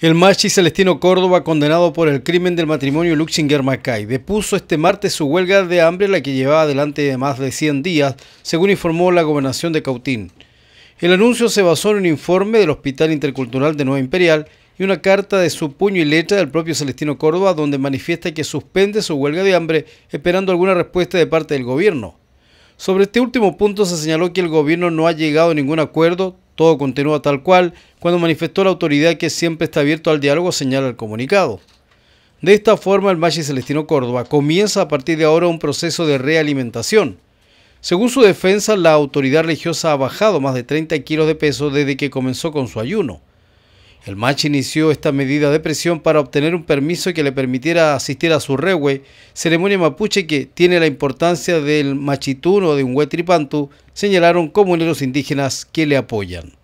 El machi Celestino Córdoba, condenado por el crimen del matrimonio luxinger MacKay, depuso este martes su huelga de hambre, la que llevaba adelante de más de 100 días, según informó la gobernación de Cautín. El anuncio se basó en un informe del Hospital Intercultural de Nueva Imperial y una carta de su puño y letra del propio Celestino Córdoba, donde manifiesta que suspende su huelga de hambre, esperando alguna respuesta de parte del gobierno. Sobre este último punto se señaló que el gobierno no ha llegado a ningún acuerdo, todo continúa tal cual cuando manifestó la autoridad que siempre está abierto al diálogo, señala el comunicado. De esta forma, el Maggi Celestino Córdoba comienza a partir de ahora un proceso de realimentación. Según su defensa, la autoridad religiosa ha bajado más de 30 kilos de peso desde que comenzó con su ayuno. El match inició esta medida de presión para obtener un permiso que le permitiera asistir a su rehue. ceremonia mapuche que tiene la importancia del o de un huetripantu, señalaron comuneros indígenas que le apoyan.